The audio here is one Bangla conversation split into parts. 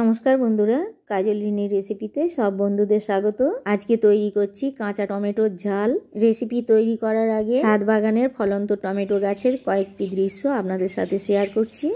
নমস্কার বন্ধুরা কাজলিনীর রেসিপিতে সব বন্ধুদের স্বাগত আজকে তৈরি করছি কাঁচা টমেটোর ঝাল রেসিপি তৈরি করার আগে ছাদ বাগানের ফলন্ত টমেটো গাছের কয়েকটি দৃশ্য আপনাদের সাথে শেয়ার করছি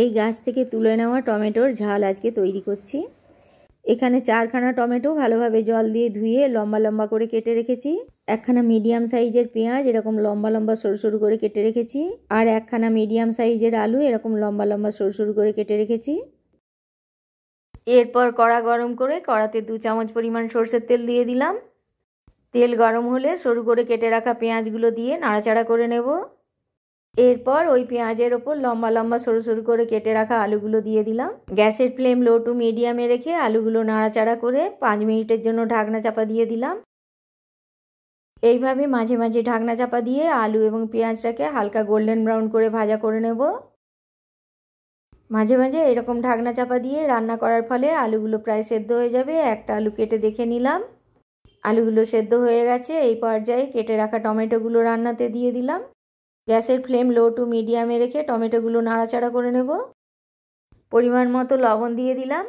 এই গাছ থেকে তুলে নেওয়া টমেটোর ঝাল আজকে তৈরি করছি এখানে চারখানা টমেটো ভালোভাবে জল দিয়ে ধুয়ে লম্বা লম্বা করে কেটে রেখেছি একখানা মিডিয়াম সাইজের পেঁয়াজ এরকম লম্বা লম্বা সরু সরু করে কেটে রেখেছি আর একখানা মিডিয়াম সাইজের আলু এরকম লম্বা লম্বা সরু সরু করে কেটে রেখেছি এরপর কড়া গরম করে কড়াতে দু চামচ পরিমাণ সর্ষের তেল দিয়ে দিলাম তেল গরম হলে সরু করে কেটে রাখা পেঁয়াজগুলো দিয়ে নাড়াচাড়া করে নেব এরপর ওই পেঁয়াজের ওপর লম্বা লম্বা সরু সরু করে কেটে রাখা আলুগুলো দিয়ে দিলাম গ্যাসের ফ্লেম লো টু মিডিয়ামে রেখে আলুগুলো নাড়াচাড়া করে পাঁচ মিনিটের জন্য ঢাকনা চাপা দিয়ে দিলাম এইভাবে মাঝে মাঝে ঢাকনা চাপা দিয়ে আলু এবং পেঁয়াজটাকে হালকা গোল্ডেন ব্রাউন করে ভাজা করে নেব মাঝে মাঝে এরকম ঢাকনা চাপা দিয়ে রান্না করার ফলে আলুগুলো প্রায় সেদ্ধ হয়ে যাবে একটা আলু কেটে দেখে নিলাম আলুগুলো সেদ্ধ হয়ে গেছে এই পর্যায়ে কেটে রাখা টমেটোগুলো রান্নাতে দিয়ে দিলাম গ্যাসের ফ্লেম লো টু মিডিয়ামে রেখে টমেটোগুলো নাড়াচাড়া করে নেব পরিমাণ মতো লবণ দিয়ে দিলাম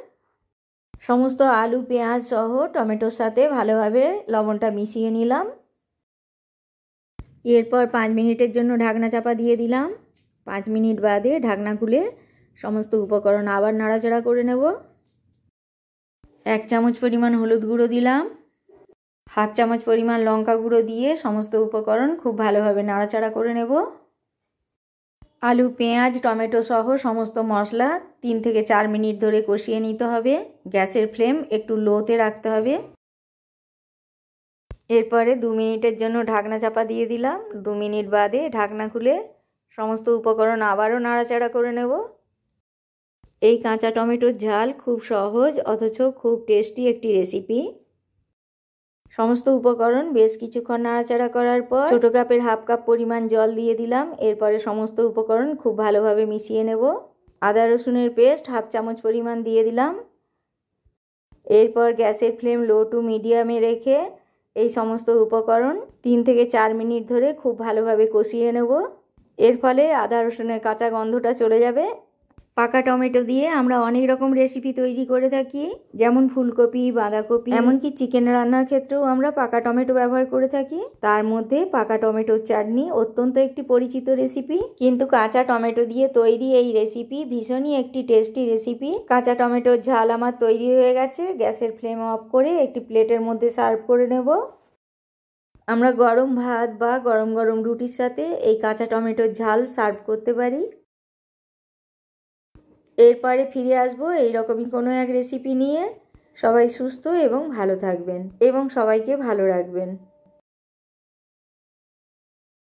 সমস্ত আলু পেঁয়াজ সহ টমেটোর সাথে ভালোভাবে লবণটা মিশিয়ে নিলাম এরপর পাঁচ মিনিটের জন্য ঢাকনা চাপা দিয়ে দিলাম পাঁচ মিনিট বাদে ঢাকনা খুলে সমস্ত উপকরণ আবার নাড়াচাড়া করে নেব এক চামচ পরিমাণ হলুদ গুঁড়ো দিলাম হাফ চামচ পরিমাণ লঙ্কা গুঁড়ো দিয়ে সমস্ত উপকরণ খুব ভালোভাবে নাড়াচাড়া করে নেব আলু পেঁয়াজ টমেটো সহ সমস্ত মশলা তিন থেকে চার মিনিট ধরে কষিয়ে নিতে হবে গ্যাসের ফ্লেম একটু লোতে রাখতে হবে এরপরে দু মিনিটের জন্য ঢাকনা চাপা দিয়ে দিলাম দু মিনিট বাদে ঢাকনা খুলে সমস্ত উপকরণ আবারও নাড়াচাড়া করে নেব এই কাঁচা টমেটোর ঝাল খুব সহজ অথচ খুব টেস্টি একটি রেসিপি সমস্ত উপকরণ বেশ কিছুক্ষণ নাড়াচাড়া করার পর ছোটো কাপের হাফ কাপ পরিমাণ জল দিয়ে দিলাম এরপরে সমস্ত উপকরণ খুব ভালোভাবে মিশিয়ে নেব আদা রসুনের পেস্ট হাফ চামচ পরিমাণ দিয়ে দিলাম এরপর গ্যাসের ফ্লেম লো টু মিডিয়ামে রেখে এই সমস্ত উপকরণ তিন থেকে চার মিনিট ধরে খুব ভালোভাবে কষিয়ে নেব এর ফলে আদা রসুনের কাঁচা গন্ধটা চলে যাবে পাকা টমেটো দিয়ে আমরা অনেক রকম রেসিপি তৈরি করে থাকি যেমন ফুলকপি বাঁধাকপি এমনকি চিকেন রান্নার ক্ষেত্রেও আমরা পাকা টমেটো ব্যবহার করে থাকি তার মধ্যে পাকা টমেটোর চাটনি অত্যন্ত একটি পরিচিত রেসিপি কিন্তু কাঁচা টমেটো দিয়ে তৈরি এই রেসিপি ভীষণই একটি টেস্টি রেসিপি কাঁচা টমেটোর ঝাল আমার তৈরি হয়ে গেছে গ্যাসের ফ্লেম অফ করে একটি প্লেটের মধ্যে সার্ভ করে নেব আমরা গরম ভাত বা গরম গরম রুটির সাথে এই কাঁচা টমেটোর ঝাল সার্ভ করতে পারি এরপরে ফিরে আসবো এইরকমই কোনো এক রেসিপি নিয়ে সবাই সুস্থ এবং ভালো থাকবেন এবং সবাইকে ভালো রাখবেন